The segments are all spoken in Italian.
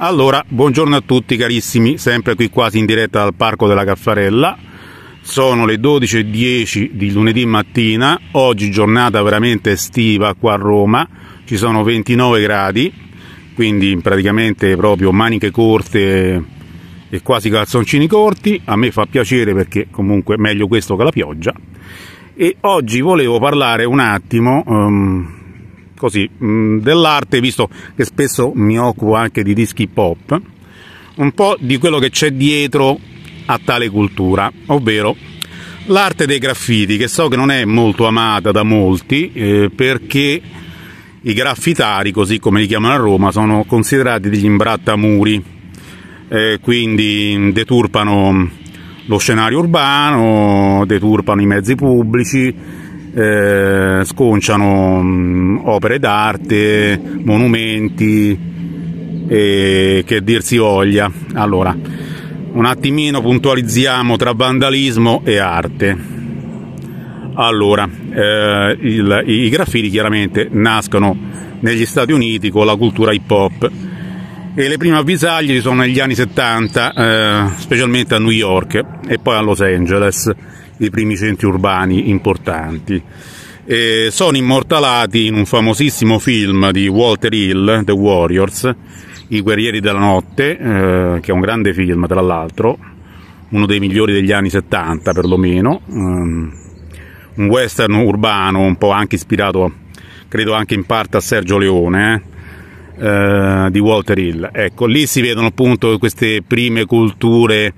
Allora, buongiorno a tutti carissimi, sempre qui quasi in diretta dal Parco della Caffarella. Sono le 12.10 di lunedì mattina, oggi giornata veramente estiva qua a Roma, ci sono 29 gradi, quindi praticamente proprio maniche corte e quasi calzoncini corti, a me fa piacere perché comunque è meglio questo che la pioggia. E oggi volevo parlare un attimo... Um, così mm, dell'arte, visto che spesso mi occupo anche di dischi pop, un po' di quello che c'è dietro a tale cultura, ovvero l'arte dei graffiti, che so che non è molto amata da molti eh, perché i graffitari, così come li chiamano a Roma, sono considerati degli imbrattamuri, eh, quindi deturpano lo scenario urbano, deturpano i mezzi pubblici eh, sconciano mh, mm, opere d'arte, monumenti e che dir si voglia. Allora, un attimino puntualizziamo tra vandalismo e arte. Allora, eh, il, i graffiti chiaramente nascono negli Stati Uniti con la cultura hip hop e le prime avvisaglie sono negli anni 70, eh, specialmente a New York e poi a Los Angeles dei primi centri urbani importanti. E sono immortalati in un famosissimo film di Walter Hill, The Warriors, I guerrieri della notte, eh, che è un grande film tra l'altro, uno dei migliori degli anni 70 perlomeno, um, un western urbano un po' anche ispirato, credo anche in parte a Sergio Leone. Eh? eh di Walter Hill. Ecco, lì si vedono appunto queste prime culture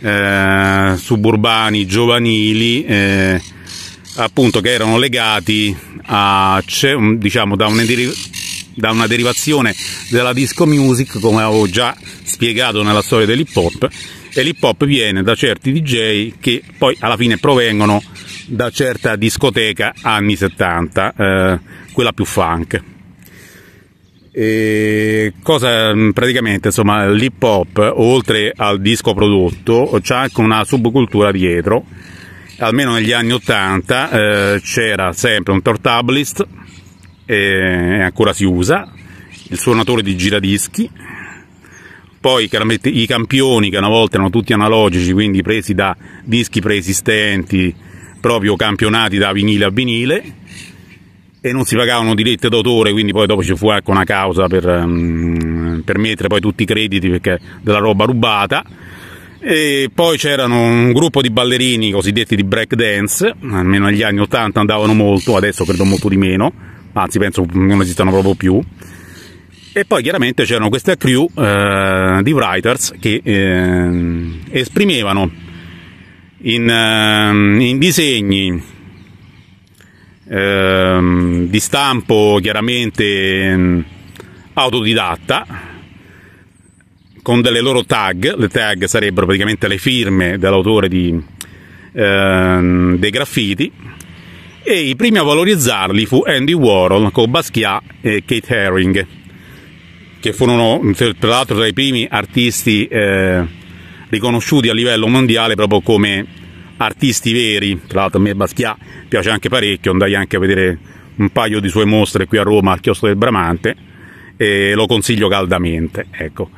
eh, suburbani, giovanili, eh, appunto che erano legati a, diciamo, da, una da una derivazione della disco music, come avevo già spiegato nella storia dell'hip hop, e l'hip hop viene da certi DJ che poi alla fine provengono da certa discoteca anni 70, eh, quella più funk. E cosa mm, praticamente insomma l'hip hop oltre al disco prodotto c'è anche una subcultura dietro almeno negli anni 80 eh, c'era sempre un tortablist e ancora si usa il suonatore di giradischi poi chiaramente i campioni che una volta erano tutti analogici quindi presi da dischi preesistenti proprio campionati da vinile a vinile e non si pagavano diritti d'autore, quindi poi dopo ci fu anche ecco, una causa per, um, per mettere poi tutti i crediti perché della roba rubata. E poi c'erano un gruppo di ballerini cosiddetti di break dance, almeno negli anni 80 andavano molto, adesso credo molto di meno, anzi penso non esistano proprio più. E poi chiaramente c'erano queste crew eh, di writers che eh, esprimevano in, ehm, in disegni ehm, di stampo chiaramente mm, autodidatta con delle loro tag, le tag sarebbero praticamente le firme dell'autore di, ehm, dei graffiti e i primi a valorizzarli fu Andy Warhol con Basquiat e Kate Herring che furono tra l'altro tra i primi artisti eh, riconosciuti a livello mondiale proprio come artisti veri, tra l'altro a me Baschià piace anche parecchio, andai anche a vedere un paio di sue mostre qui a Roma al chiostro del Bramante e lo consiglio caldamente, ecco.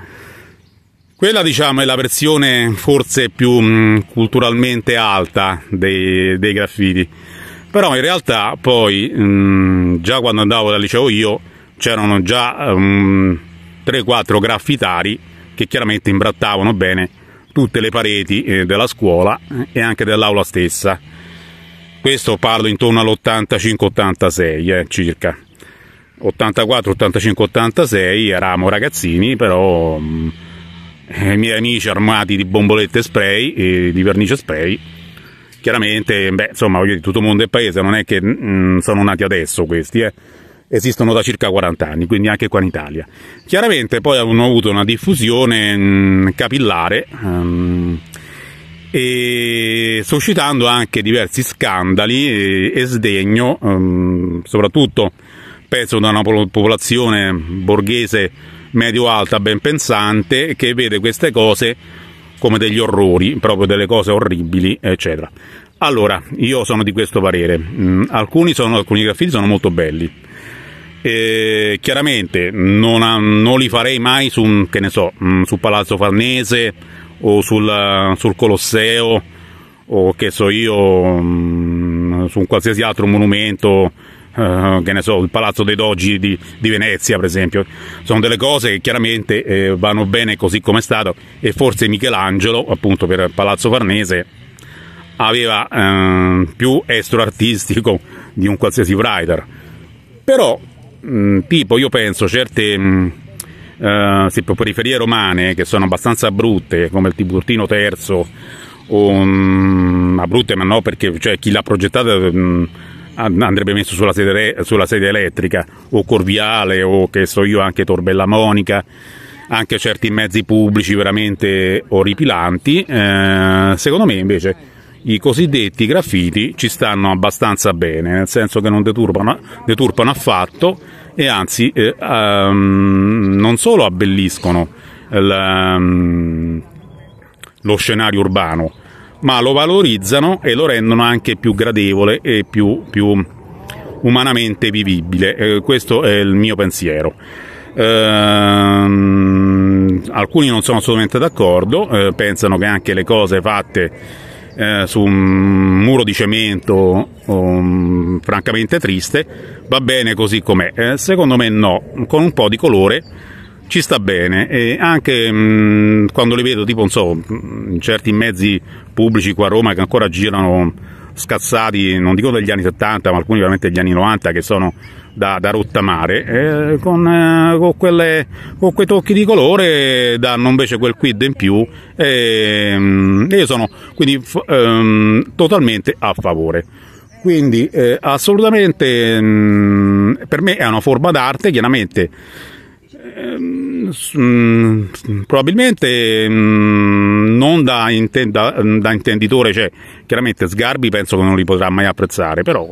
Quella diciamo è la versione forse più mh, mm, culturalmente alta dei, dei, graffiti, però in realtà poi mh, mm, già quando andavo dal liceo io c'erano già 3-4 mm, graffitari che chiaramente imbrattavano bene tutte le pareti eh, della scuola eh, e anche dell'aula stessa. Questo parlo intorno all'85-86 eh, circa. 84, 85, 86 eravamo ragazzini, però mh, mm, eh, i miei amici armati di bombolette spray e eh, di vernice spray. Chiaramente, beh, insomma, voglio dire, tutto mondo e paese, non è che mh, mm, sono nati adesso questi, eh esistono da circa 40 anni, quindi anche qua in Italia. Chiaramente poi hanno avuto una diffusione mh, mm, capillare um, e suscitando anche diversi scandali e, e sdegno, um, soprattutto penso da una popolazione borghese medio-alta ben pensante che vede queste cose come degli orrori, proprio delle cose orribili, eccetera. Allora, io sono di questo parere. Mm, alcuni, sono, alcuni graffiti sono molto belli eh, chiaramente non, non, li farei mai su, che ne so, mm, su Palazzo Farnese o sul, eh, sul Colosseo o che so io mm, su un qualsiasi altro monumento Uh, che ne so, il Palazzo dei Doggi di, di, Venezia, per esempio. Sono delle cose che chiaramente eh, vanno bene così come è stato e forse Michelangelo, appunto per Palazzo Farnese, aveva uh, più estro artistico di un qualsiasi writer. Però mh, mm, tipo io penso certe mh, mm. eh, uh, periferie romane che sono abbastanza brutte, come il Tiburtino III, o, mh, mm, ma brutte ma no perché cioè, chi l'ha progettata andrebbe messo sulla sede, sulla sede, elettrica, o Corviale, o che so io anche Torbella Monica, anche certi mezzi pubblici veramente orripilanti, eh, secondo me invece i cosiddetti graffiti ci stanno abbastanza bene, nel senso che non deturpano, deturpano affatto e anzi eh, um, non solo abbelliscono l, um, ehm, lo scenario urbano, ma lo valorizzano e lo rendono anche più gradevole e più, più umanamente vivibile. Eh, questo è il mio pensiero. Ehm, alcuni non sono assolutamente d'accordo, eh, pensano che anche le cose fatte eh, su un muro di cemento um, francamente triste, va bene così com'è? Eh, secondo me no, con un po' di colore ci sta bene e anche mh, mm, quando li vedo tipo non so mm, in certi mezzi pubblici qua a Roma che ancora girano scassati, non dico degli anni 70, ma alcuni veramente degli anni 90, che sono da, da rottamare, eh, con, eh, con, quelle, con, quei tocchi di colore danno invece quel quid in più e, ehm, e io sono quindi ehm, totalmente a favore quindi eh, assolutamente mh, mm, per me è una forma d'arte chiaramente Mm, probabilmente mm, non da, mm, da, intenditore, cioè chiaramente Sgarbi penso che non li potrà mai apprezzare, però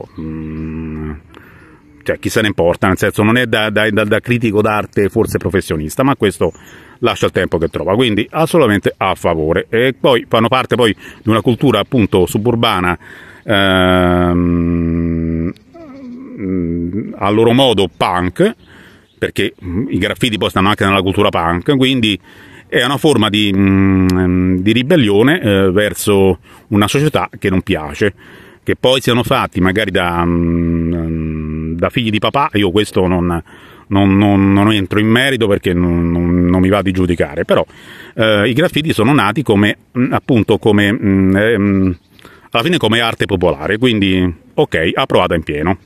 cioè, chi se ne importa, nel senso non è da, da, da critico d'arte forse professionista, ma questo lascia il tempo che trova, quindi assolutamente a favore. E poi fanno parte poi di una cultura appunto suburbana. Ehm, a loro modo punk perché mm, i graffiti poi stanno anche nella cultura punk, quindi è una forma di, mm, di ribellione eh, verso una società che non piace. Che poi siano fatti magari da, mm, da figli di papà, io questo non, non, non, non entro in merito perché non, mi va di giudicare, però eh, i graffiti sono nati come, appunto, come, mh, eh, mh, alla fine come arte popolare, quindi ok, approvata in pieno.